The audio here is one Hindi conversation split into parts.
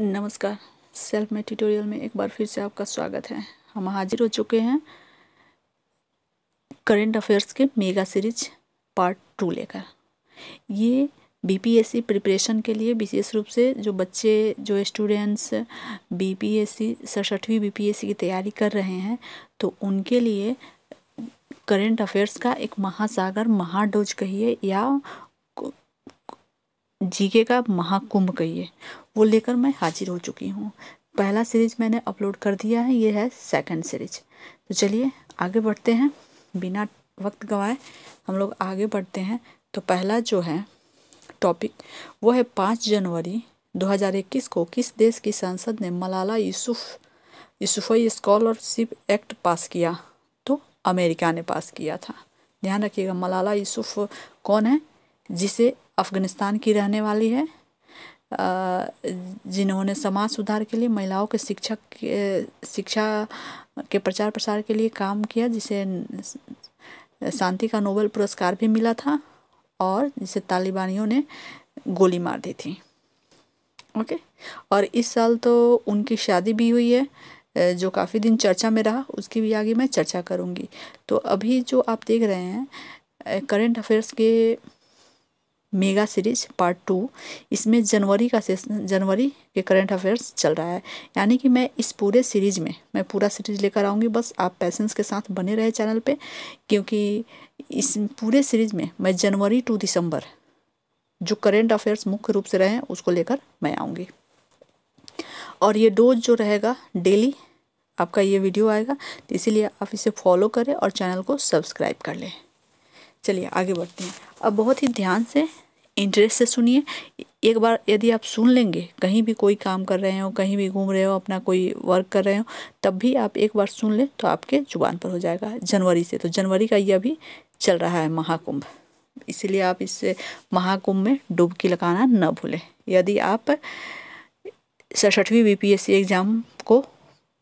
नमस्कार सेल्फ में ट्यूटोरियल में एक बार फिर से आपका स्वागत है हम हाजिर हो चुके हैं करंट अफेयर्स के मेगा सीरीज पार्ट टू लेकर ये बीपीएससी प्रिपरेशन के लिए विशेष रूप से जो बच्चे जो स्टूडेंट्स बीपीएससी सड़सठवीं बीपीएससी की तैयारी कर रहे हैं तो उनके लिए करंट अफेयर्स का एक महासागर महाडोज कहिए या जीके का महाकुंभ कहिए वो लेकर मैं हाजिर हो चुकी हूँ पहला सीरीज मैंने अपलोड कर दिया है ये है सेकंड सीरीज तो चलिए आगे बढ़ते हैं बिना वक्त गवाए हम लोग आगे बढ़ते हैं तो पहला जो है टॉपिक वो है पाँच जनवरी 2021 को किस देश की संसद ने Malala Yousuf Yousafzai scholarship act pass किया तो अमेरिका ने पास किया था ध्यान रखिएगा मलाला यूसुफ कौन है जिसे अफ़ग़ानिस्तान की रहने वाली है जिन्होंने समाज सुधार के लिए महिलाओं के शिक्षक शिक्षा के प्रचार प्रसार के लिए काम किया जिसे शांति का नोबेल पुरस्कार भी मिला था और जिसे तालिबानियों ने गोली मार दी थी ओके और इस साल तो उनकी शादी भी हुई है जो काफ़ी दिन चर्चा में रहा उसकी भी आगे मैं चर्चा करूँगी तो अभी जो आप देख रहे हैं करेंट अफेयर्स के मेगा सीरीज पार्ट टू इसमें जनवरी का सेशन जनवरी के करंट अफेयर्स चल रहा है यानी कि मैं इस पूरे सीरीज में मैं पूरा सीरीज लेकर आऊँगी बस आप पैसेंस के साथ बने रहे चैनल पे क्योंकि इस पूरे सीरीज में मैं जनवरी टू दिसंबर जो करेंट अफेयर्स मुख्य रूप से रहे हैं उसको लेकर मैं आऊँगी और ये डोज जो रहेगा डेली आपका ये वीडियो आएगा तो इसीलिए आप इसे फॉलो करें और चैनल को सब्सक्राइब कर लें चलिए आगे बढ़ते हैं अब बहुत ही ध्यान से इंटरेस्ट से सुनिए एक बार यदि आप सुन लेंगे कहीं भी कोई काम कर रहे हो कहीं भी घूम रहे हो अपना कोई वर्क कर रहे हो तब भी आप एक बार सुन लें तो आपके जुबान पर हो जाएगा जनवरी से तो जनवरी का ये अभी चल रहा है महाकुंभ इसलिए आप इससे महाकुंभ में डुबकी लगाना न भूलें यदि आप सड़सठवीं बीपीएससी एग्ज़ाम को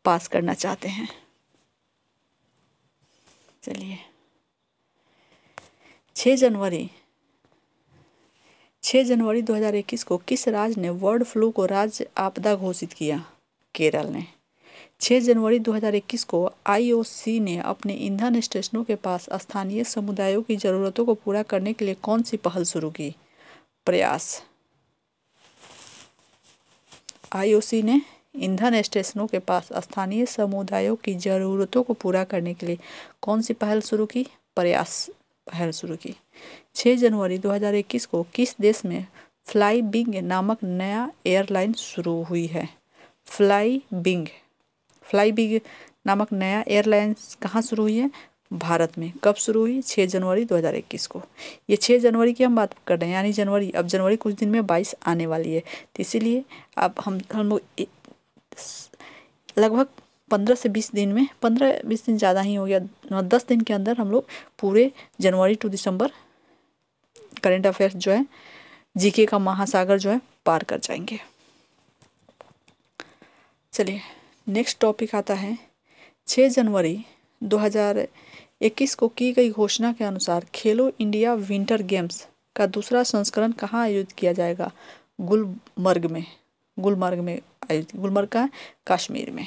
पास करना चाहते हैं चलिए छः जनवरी 6 जनवरी 2021 को किस राज्य ने बर्ड फ्लू को राज्य आपदा घोषित किया केरल ने 6 जनवरी 2021 को आईओसी ने अपने ईंधन स्टेशनों के पास स्थानीय समुदायों की ज़रूरतों को पूरा करने के लिए कौन सी पहल शुरू की प्रयास आईओसी ने ईंधन स्टेशनों के पास स्थानीय समुदायों की ज़रूरतों को पूरा करने के लिए कौन सी पहल शुरू की प्रयास पहल शुरू की 6 जनवरी 2021 को किस देश में फ्लाई बिंग नामक नया एयरलाइन शुरू हुई है फ्लाई बिंग फ्लाई बिंग नामक नया एयरलाइन कहाँ शुरू हुई है भारत में कब शुरू हुई 6 जनवरी 2021 को ये 6 जनवरी की हम बात कर रहे हैं यानी जनवरी अब जनवरी कुछ दिन में 22 आने वाली है तो इसीलिए अब हम हम लोग लगभग पंद्रह से बीस दिन में पंद्रह बीस दिन ज़्यादा ही हो गया दस दिन के अंदर हम लोग पूरे जनवरी टू दिसंबर करेंट अफेयर्स जो है जीके का महासागर जो है पार कर जाएंगे चलिए नेक्स्ट टॉपिक आता है छः जनवरी 2021 को की गई घोषणा के अनुसार खेलो इंडिया विंटर गेम्स का दूसरा संस्करण कहाँ आयोजित किया जाएगा गुलमर्ग में गुलमर्ग में आयोजित गुलमर्ग का कश्मीर में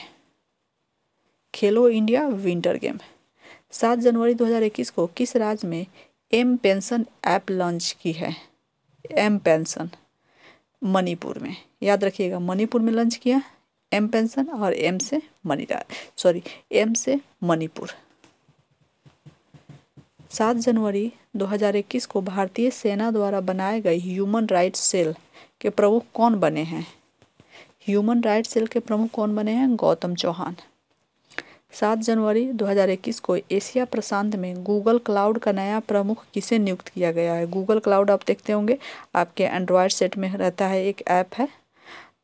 खेलो इंडिया विंटर गेम सात जनवरी 2021 को किस राज्य में एम पेंशन ऐप लॉन्च की है एम पेंशन मणिपुर में याद रखिएगा मणिपुर में लॉन्च किया एम पेंशन और एम से मणिराज सॉरी एम से मणिपुर सात जनवरी 2021 को भारतीय सेना द्वारा बनाए गए ह्यूमन राइट्स सेल के प्रमुख कौन बने हैं ह्यूमन राइट्स सेल के प्रमुख कौन बने हैं गौतम चौहान सात जनवरी 2021 को एशिया प्रशांत में गूगल क्लाउड का नया प्रमुख किसे नियुक्त किया गया है गूगल क्लाउड आप देखते होंगे आपके एंड्रॉयड सेट में रहता है एक ऐप है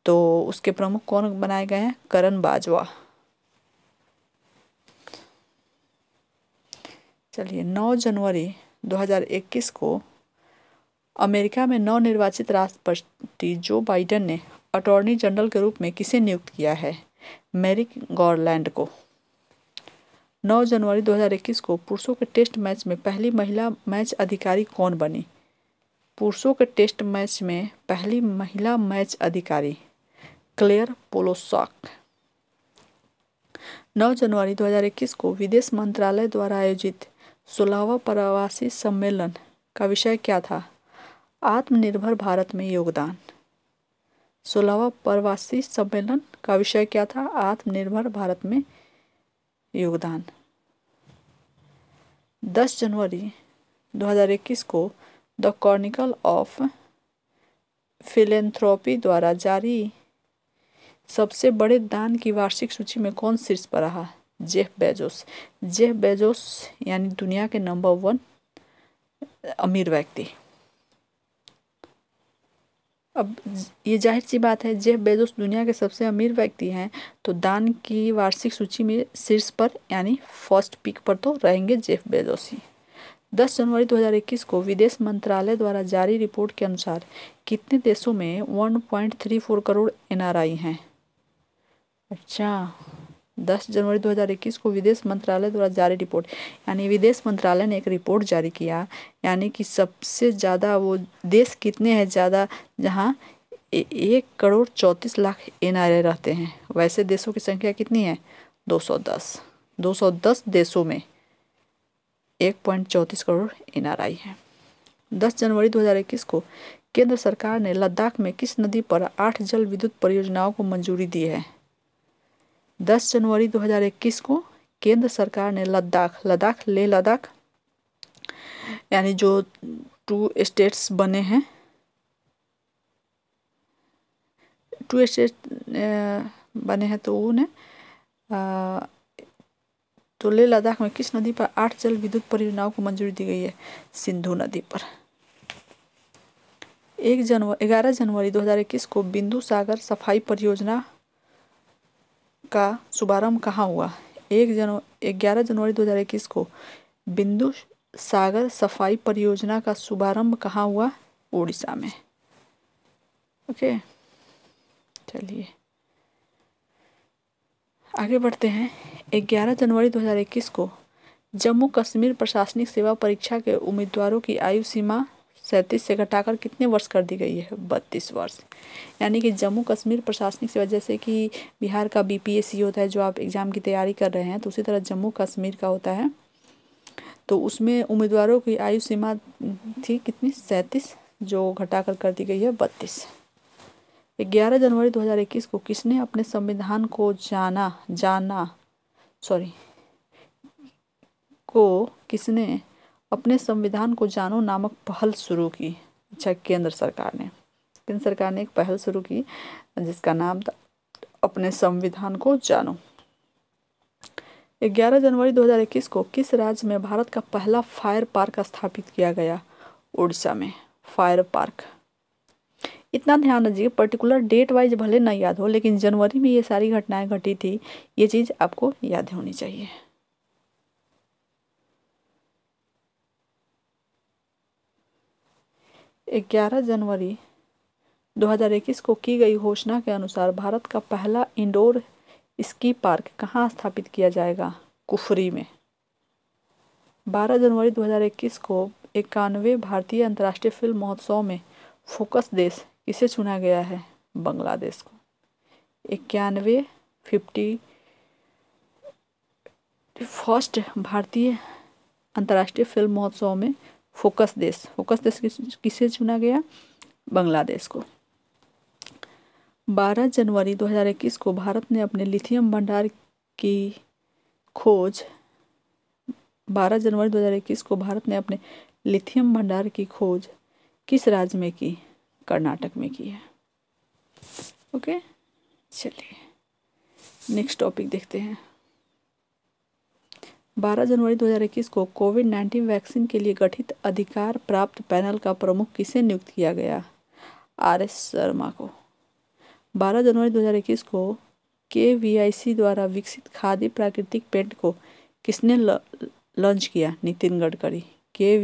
तो उसके प्रमुख कौन बनाए गए हैं करण बाजवा चलिए 9 जनवरी 2021 को अमेरिका में नवनिर्वाचित राष्ट्रपति जो बाइडेन ने अटॉर्नी जनरल के रूप में किसे नियुक्त किया है मेरिक गॉरलैंड को 9 जनवरी 2021 को पुरुषों के टेस्ट मैच में पहली महिला मैच अधिकारी कौन बनी पुरुषों के टेस्ट मैच में पहली महिला मैच अधिकारी क्लेयर पोलोसॉक 9 जनवरी 2021 को विदेश मंत्रालय द्वारा आयोजित सोलहवा प्रवासी सम्मेलन का विषय क्या था आत्मनिर्भर भारत में योगदान सोलहवा प्रवासी सम्मेलन का विषय क्या था आत्मनिर्भर भारत में योगदान 10 जनवरी 2021 को द कॉर्निकल ऑफ फिलेंथ्रोपी द्वारा जारी सबसे बड़े दान की वार्षिक सूची में कौन शीर्ष पर रहा जेफ बेजोस जेफ बेजोस यानी दुनिया के नंबर वन अमीर व्यक्ति अब ये जाहिर सी बात है जेफ बेजोस दुनिया के सबसे अमीर व्यक्ति हैं तो दान की वार्षिक सूची में शीर्ष पर यानी फर्स्ट पिक पर तो रहेंगे जेफ बेजोस ही दस जनवरी 2021 को विदेश मंत्रालय द्वारा जारी रिपोर्ट के अनुसार कितने देशों में 1.34 करोड़ एनआरआई हैं अच्छा दस जनवरी 2021 को विदेश मंत्रालय द्वारा जारी रिपोर्ट यानी विदेश मंत्रालय ने एक रिपोर्ट जारी किया यानी कि सबसे ज़्यादा वो देश कितने हैं ज़्यादा जहाँ एक करोड़ चौंतीस लाख एन रहते हैं वैसे देशों की संख्या कितनी है 210 210 देशों में एक पॉइंट चौंतीस करोड़ एन है 10 जनवरी 2021 को केंद्र सरकार ने लद्दाख में किस नदी पर आठ जल विद्युत परियोजनाओं को मंजूरी दी है 10 जनवरी 2021 को केंद्र सरकार ने लद्दाख लद्दाख ले लद्दाख यानी जो टू स्टेट्स बने हैं टू स्टेट बने हैं तो उन्हें तो ले लद्दाख में किस नदी पर आठ जल विद्युत परियोजनाओं को मंजूरी दी गई है सिंधु नदी पर एक जनवरी ग्यारह जनवरी 2021 को बिंदु सागर सफाई परियोजना का शुभारंभ कहाँ हुआ एक जनवरी ग्यारह जनवरी 2021 को बिंदु सागर सफाई परियोजना का शुभारंभ कहाँ हुआ उड़ीसा में ओके चलिए आगे बढ़ते हैं 11 जनवरी 2021 को जम्मू कश्मीर प्रशासनिक सेवा परीक्षा के उम्मीदवारों की आयु सीमा सैंतीस से घटाकर कितने वर्ष कर दी गई है बत्तीस वर्ष यानी कि जम्मू कश्मीर प्रशासनिक सेवा जैसे कि बिहार का बीपीएससी होता है जो आप एग्ज़ाम की तैयारी कर रहे हैं तो उसी तरह जम्मू कश्मीर का होता है तो उसमें उम्मीदवारों की आयु सीमा थी कितनी सैंतीस जो घटाकर कर दी गई है बत्तीस ग्यारह जनवरी 2021 को किसने अपने संविधान को जाना जाना सॉरी को किसने अपने संविधान को जानो नामक पहल शुरू की अच्छा केंद्र सरकार ने केंद्र सरकार ने एक पहल शुरू की जिसका नाम था अपने संविधान को जानो 11 जनवरी 2021 को किस राज्य में भारत का पहला फायर पार्क स्थापित किया गया उड़ीसा में फायर पार्क इतना ध्यान रखिए पर्टिकुलर डेट वाइज भले ना याद हो लेकिन जनवरी में ये सारी घटनाएं घटी थी ये चीज़ आपको याद होनी चाहिए 11 जनवरी 2021 को की गई घोषणा के अनुसार भारत का पहला इंडोर स्की पार्क कहाँ स्थापित किया जाएगा कुफरी में 12 जनवरी 2021 को इक्यानवे भारतीय अंतर्राष्ट्रीय फिल्म महोत्सव में फोकस देश किसे चुना गया है बांग्लादेश को इक्यानवे फिफ्टी फर्स्ट भारतीय अंतर्राष्ट्रीय फिल्म महोत्सव में फोकस देश फोकस देश किसे चुना गया बांग्लादेश को 12 जनवरी 2021 को भारत ने अपने लिथियम भंडार की खोज 12 जनवरी 2021 को भारत ने अपने लिथियम भंडार की खोज किस राज्य में की कर्नाटक में की है ओके चलिए नेक्स्ट टॉपिक देखते हैं 12 जनवरी 2021 को कोविड 19 वैक्सीन के लिए गठित अधिकार प्राप्त पैनल का प्रमुख किसे नियुक्त किया गया आर एस शर्मा को 12 जनवरी 2021 को के द्वारा विकसित खादी प्राकृतिक पेंट को किसने लॉन्च किया नितिन गडकरी के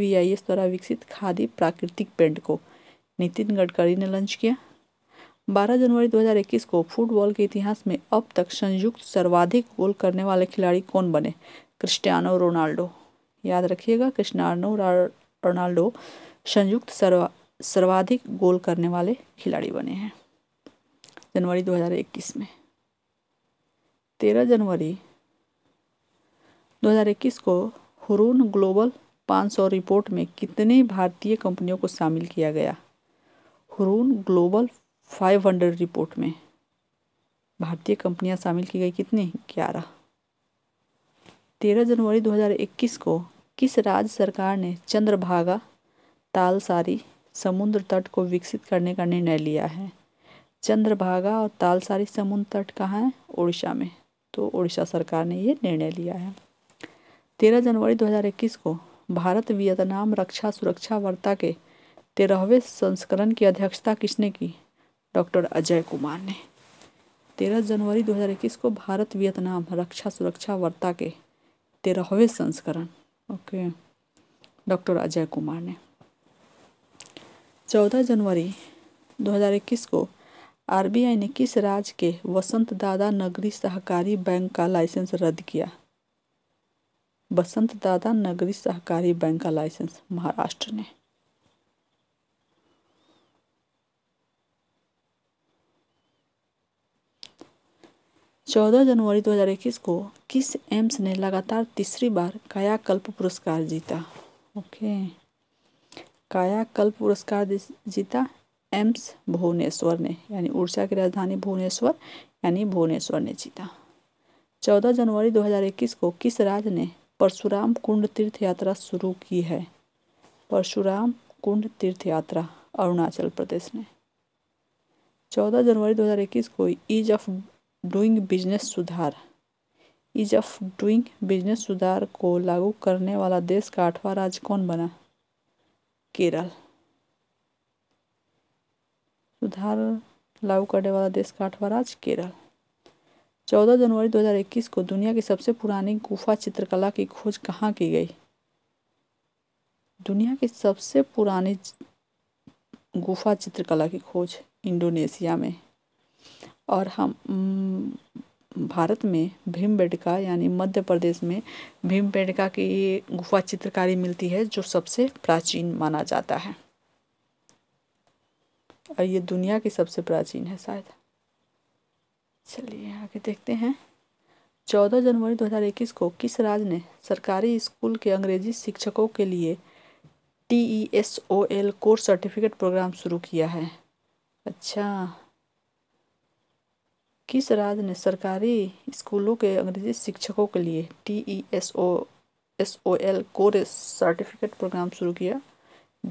द्वारा विकसित खादी प्राकृतिक पेंट को नितिन गडकरी ने लॉन्च किया 12 जनवरी 2021 को फुटबॉल के इतिहास में अब तक संयुक्त सर्वाधिक गोल करने वाले खिलाड़ी कौन बने क्रिस्टियानो रोनाल्डो याद रखिएगा क्रिस्टियानो रोनाल्डो संयुक्त सर्वा सर्वाधिक गोल करने वाले खिलाड़ी बने हैं जनवरी 2021 में 13 जनवरी 2021 को हुरून ग्लोबल 500 रिपोर्ट में कितने भारतीय कंपनियों को शामिल किया गया हुरून ग्लोबल 500 रिपोर्ट में भारतीय कंपनियां शामिल की गई कितनी ग्यारह तेरह जनवरी 2021 को किस राज्य सरकार ने चंद्रभागा तालसारी समुद्र तट को विकसित करने का निर्णय लिया है चंद्रभागा और तालसारी समुद्र तट कहाँ है उड़ीसा में तो उड़ीसा सरकार ने ये निर्णय लिया है तेरह जनवरी 2021 को भारत वियतनाम रक्षा सुरक्षा वार्ता के तेरहवें संस्करण की अध्यक्षता किसने की डॉक्टर अजय कुमार ने तेरह जनवरी 2021 को भारत वियतनाम रक्षा सुरक्षा वार्ता के तेरहवें संस्करण ओके डॉक्टर अजय कुमार ने चौदह जनवरी 2021 को आरबीआई ने किस राज्य के वसंत दादा नगरी सहकारी बैंक का लाइसेंस रद्द किया बसंत दादा नगरी सहकारी बैंक का लाइसेंस महाराष्ट्र ने चौदह जनवरी 2021 को किस एम्स ने लगातार तीसरी बार कायाकल्प पुरस्कार जीता ओके कायाकल्प पुरस्कार जीता एम्स भुवनेश्वर ने यानी उड़ीसा की राजधानी भुवनेश्वर यानी भुवनेश्वर ने जीता चौदह जनवरी 2021 को किस राज्य ने परशुराम कुंड तीर्थ यात्रा शुरू की है परशुराम कुंड तीर्थ यात्रा अरुणाचल प्रदेश ने चौदह जनवरी 2021 को ईज ऑफ डूइंग बिजनेस सुधार इज ऑफ डूइंग बिजनेस सुधार को लागू करने वाला देश का आठवां राज्य कौन बना केरल सुधार लागू करने वाला देश का आठवां राज्य केरल चौदह जनवरी 2021 को दुनिया की सबसे पुरानी गुफा चित्रकला की खोज कहाँ की गई दुनिया की सबसे पुरानी गुफा चित्रकला की खोज इंडोनेशिया में और हम भारत में भीम बेडका यानी मध्य प्रदेश में भीम बेडका की गुफा चित्रकारी मिलती है जो सबसे प्राचीन माना जाता है और ये दुनिया की सबसे प्राचीन है शायद चलिए आगे देखते हैं चौदह जनवरी 2021 को किस राज्य ने सरकारी स्कूल के अंग्रेजी शिक्षकों के लिए T E S O L course certificate programme शुरू किया है अच्छा किस राज्य ने सरकारी स्कूलों के अंग्रेजी शिक्षकों के लिए T E S O S O L course certificate programme शुरू किया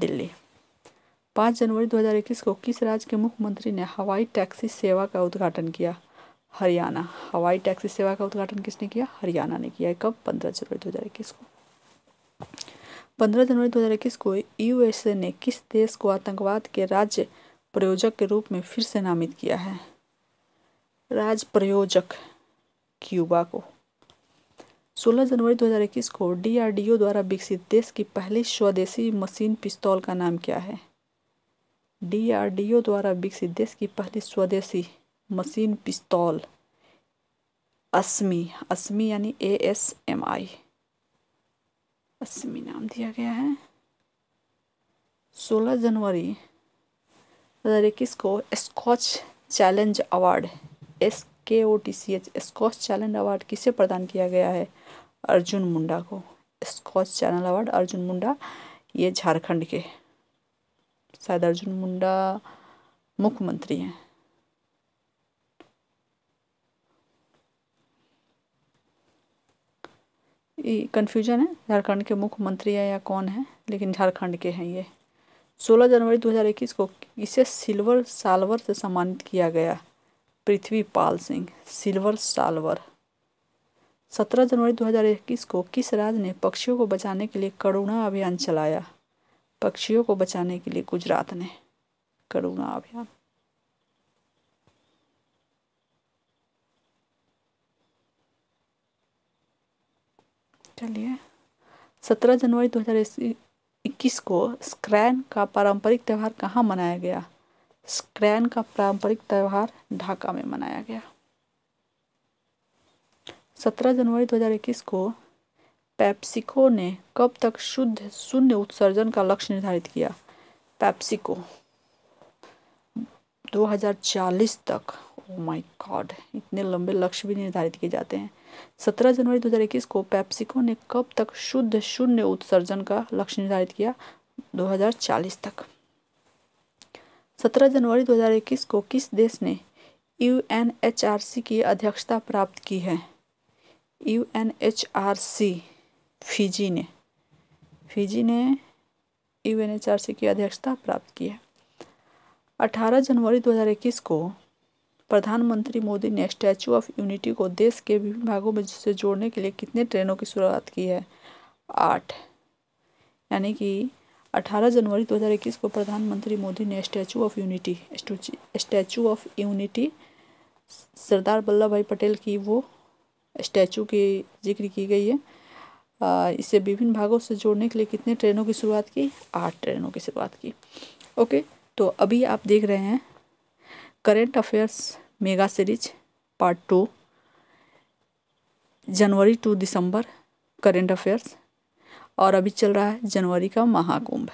दिल्ली पाँच जनवरी 2021 को किस राज्य के मुख्यमंत्री ने हवाई टैक्सी सेवा का उद्घाटन किया हरियाणा हवाई टैक्सी सेवा का उद्घाटन किसने किया हरियाणा ने किया कब पंद्रह जनवरी दो को पंद्रह जनवरी दो को यूएसए ने किस देश को आतंकवाद के राज्य प्रयोजक के रूप में फिर से नामित किया है राज प्रयोजक क्यूबा को 16 जनवरी 2021 को डीआरडीओ द्वारा विकसित देश की पहली स्वदेशी मशीन पिस्तौल का नाम क्या है डीआरडीओ द्वारा विकसित देश की पहली स्वदेशी मशीन पिस्तौल अस्मी अस्मी यानी ए एस एम आई अस्मी नाम दिया गया है 16 जनवरी दो हज़ार इक्कीस को scotch challenge award S K O T C H Skoch challenge award किसे प्रदान किया गया है अर्जुन मुंडा को Skoch channel award Arjun Munda ये झारखंड के शायद अर्जुन मुंडा मुख्यमंत्री हैं कन्फ्यूजन है झारखंड के मुख्यमंत्री है या कौन है लेकिन झारखंड के हैं ये 16 जनवरी 2021 को इसे सिल्वर सालवर से सम्मानित किया गया पृथ्वीपाल सिंह सिल्वर सालवर 17 जनवरी 2021 को किस राज्य ने पक्षियों को बचाने के लिए करुणा अभियान चलाया पक्षियों को बचाने के लिए गुजरात ने करुणा अभियान चलिए 17 जनवरी 2021 को स्क्रैन का पारंपरिक त्यौहार कहाँ मनाया गया स्क्रैन का पारंपरिक त्यौहार ढाका में मनाया गया 17 जनवरी 2021 को पैप्सिको ने कब तक शुद्ध शून्य उत्सर्जन का लक्ष्य निर्धारित किया पैप्सिको 2040 तक ओ माय गॉड इतने लंबे लक्ष्य भी निर्धारित किए जाते हैं 17 जनवरी 2021 को पैप्सिको ने कब तक शुद्ध शून्य उत्सर्जन का लक्ष्य निर्धारित किया 2040 तक सत्रह जनवरी 2021 को किस देश ने यू की अध्यक्षता प्राप्त की है यू फिजी ने फिजी ने यू की अध्यक्षता प्राप्त की है 18 जनवरी 2021 को प्रधानमंत्री मोदी ने स्टैचू ऑफ यूनिटी को देश के विभिन्न भागों में से जोड़ने के लिए कितने ट्रेनों की शुरुआत की है आठ यानी कि 18 जनवरी 2021 को प्रधानमंत्री मोदी ने statue of unity statue of unity Sardar Vallabh Bhai Patel की वो स्टैचू की जिक्र की गई है इसे विभिन्न भागों से जोड़ने के लिए कितने ट्रेनों की शुरुआत की आठ ट्रेनों की शुरुआत की ओके तो अभी आप देख रहे हैं current affairs mega series part two जनवरी टू दिसंबर करेंट अफेयर्स और अभी चल रहा है जनवरी का महाकुंभ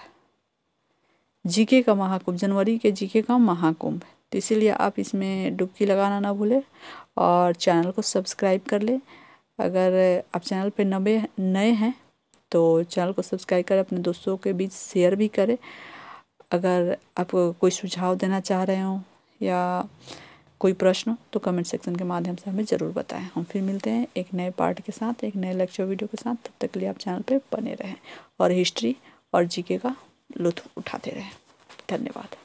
जीके का महाकुंभ जनवरी के जीके का महाकुंभ तो इसीलिए आप इसमें डुबकी लगाना ना भूलें और चैनल को सब्सक्राइब कर लें अगर आप चैनल पे नबे नए हैं तो चैनल को सब्सक्राइब करें अपने दोस्तों के बीच शेयर भी करें अगर आप कोई सुझाव देना चाह रहे हो या कोई प्रश्न हो तो कमेंट सेक्शन के माध्यम से हमें ज़रूर बताएं हम फिर मिलते हैं एक नए पार्ट के साथ एक नए लेक्चर वीडियो के साथ तब तक के लिए आप चैनल पर बने रहें और हिस्ट्री और जीके का लुत्फ उठाते रहें धन्यवाद